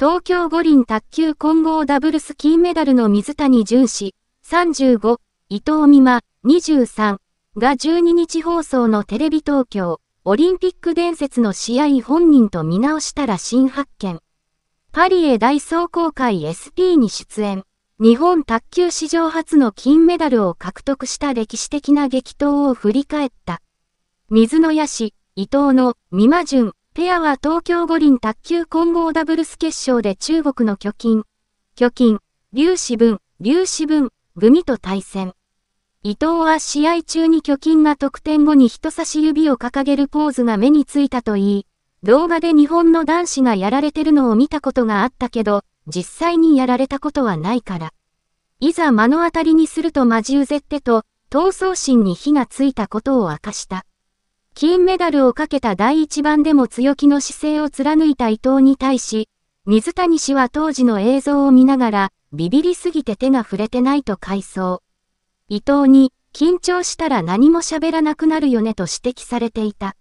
東京五輪卓球混合ダブルス金メダルの水谷淳氏、35、伊藤美馬、23が12日放送のテレビ東京、オリンピック伝説の試合本人と見直したら新発見。パリへ大壮行会 SP に出演。日本卓球史上初の金メダルを獲得した歴史的な激闘を振り返った。水野屋氏、伊藤の美馬淳、ペアは東京五輪卓球混合ダブルス決勝で中国の巨金、巨金、劉子文、劉子文、組と対戦。伊藤は試合中に巨金が得点後に人差し指を掲げるポーズが目についたといい、動画で日本の男子がやられてるのを見たことがあったけど、実際にやられたことはないから。いざ目の当たりにするとマジうぜってと、闘争心に火がついたことを明かした。金メダルをかけた第一番でも強気の姿勢を貫いた伊藤に対し、水谷氏は当時の映像を見ながら、ビビりすぎて手が触れてないと回想。伊藤に、緊張したら何も喋らなくなるよねと指摘されていた。